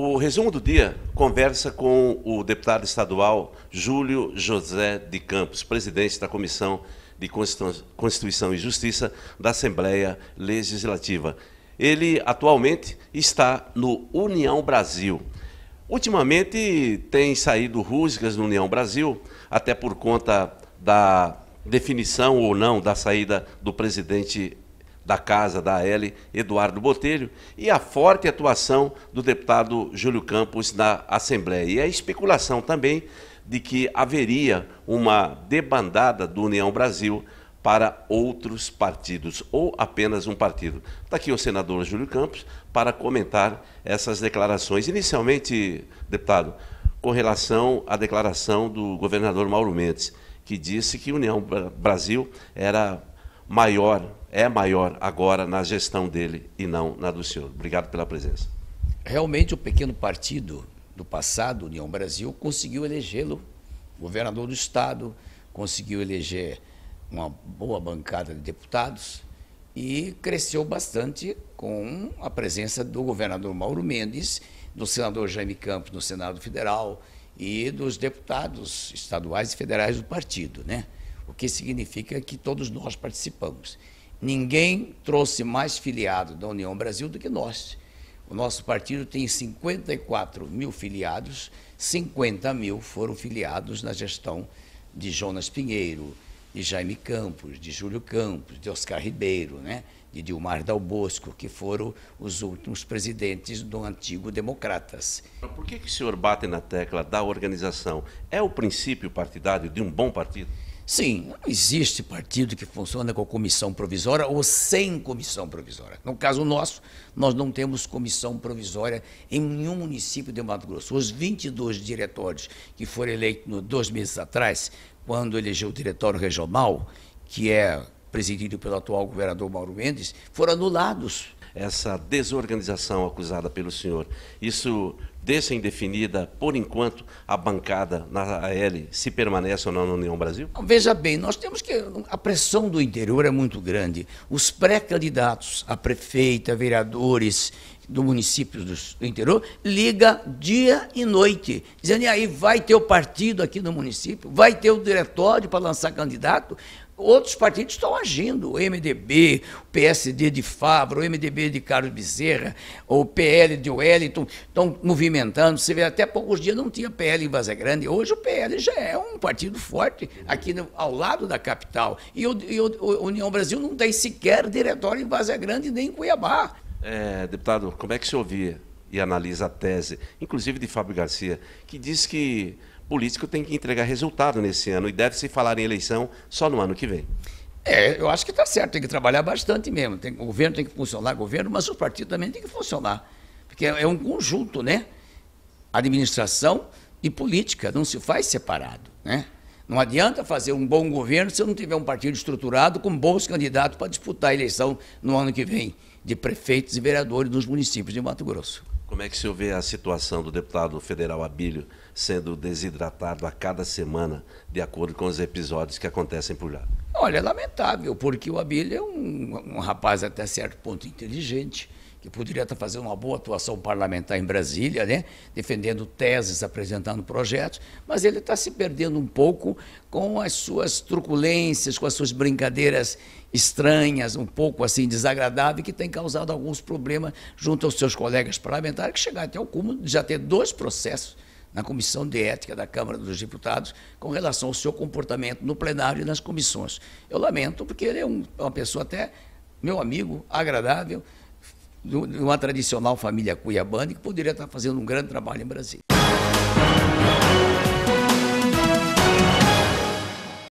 O resumo do dia conversa com o deputado estadual Júlio José de Campos, presidente da Comissão de Constituição e Justiça da Assembleia Legislativa. Ele atualmente está no União Brasil. Ultimamente tem saído rusgas no União Brasil, até por conta da definição ou não da saída do presidente da Casa da AL, Eduardo Botelho, e a forte atuação do deputado Júlio Campos na Assembleia. E a é especulação também de que haveria uma debandada do União Brasil para outros partidos ou apenas um partido. Está aqui o senador Júlio Campos para comentar essas declarações. Inicialmente, deputado, com relação à declaração do governador Mauro Mendes, que disse que União Brasil era maior, é maior agora na gestão dele e não na do senhor. Obrigado pela presença. Realmente o pequeno partido do passado, União Brasil, conseguiu elegê-lo governador do estado, conseguiu eleger uma boa bancada de deputados e cresceu bastante com a presença do governador Mauro Mendes, do senador Jaime Campos no Senado Federal e dos deputados estaduais e federais do partido, né? o que significa que todos nós participamos. Ninguém trouxe mais filiado da União Brasil do que nós. O nosso partido tem 54 mil filiados, 50 mil foram filiados na gestão de Jonas Pinheiro, de Jaime Campos, de Júlio Campos, de Oscar Ribeiro, né? de Dilmar Dal Bosco, que foram os últimos presidentes do antigo Democratas. Por que, que o senhor bate na tecla da organização? É o princípio partidário de um bom partido? Sim, não existe partido que funcione com comissão provisória ou sem comissão provisória. No caso nosso, nós não temos comissão provisória em nenhum município de Mato Grosso. Os 22 diretórios que foram eleitos dois meses atrás, quando elegeu o diretório regional, que é presidido pelo atual governador Mauro Mendes, foram anulados. Essa desorganização acusada pelo senhor, isso deixa indefinida, por enquanto, a bancada na AL, se permanece ou não na União Brasil? Veja bem, nós temos que. A pressão do interior é muito grande. Os pré-candidatos a prefeita, vereadores do município do interior, liga dia e noite, dizendo: e aí vai ter o partido aqui no município, vai ter o diretório para lançar candidato outros partidos estão agindo. O MDB, o PSD de Fábio, o MDB de Carlos Bezerra, o PL de Wellington estão movimentando. Você vê, até poucos dias não tinha PL em Vaza Grande. Hoje o PL já é um partido forte aqui no, ao lado da capital. E o, e o União Brasil não tem sequer diretório em Vaza Grande nem em Cuiabá. É, deputado, como é que se ouve e analisa a tese, inclusive de Fábio Garcia, que diz que político tem que entregar resultado nesse ano e deve-se falar em eleição só no ano que vem. É, eu acho que está certo, tem que trabalhar bastante mesmo. Tem, o governo tem que funcionar, governo, mas o partido também tem que funcionar. Porque é, é um conjunto, né? Administração e política, não se faz separado, né? Não adianta fazer um bom governo se não tiver um partido estruturado com bons candidatos para disputar a eleição no ano que vem de prefeitos e vereadores dos municípios de Mato Grosso. Como é que o senhor vê a situação do deputado federal Abílio sendo desidratado a cada semana, de acordo com os episódios que acontecem por lá? Olha, é lamentável, porque o Abílio é um, um rapaz até certo ponto inteligente, que poderia estar tá fazendo uma boa atuação parlamentar em Brasília, né? defendendo teses, apresentando projetos, mas ele está se perdendo um pouco com as suas truculências, com as suas brincadeiras estranhas, um pouco assim desagradáveis, que tem causado alguns problemas junto aos seus colegas parlamentares, que chegaram até o cúmulo de já ter dois processos na Comissão de Ética da Câmara dos Deputados com relação ao seu comportamento no plenário e nas comissões. Eu lamento, porque ele é um, é uma pessoa até, meu amigo, agradável, de uma tradicional família cuiabana que poderia estar fazendo um grande trabalho em Brasília.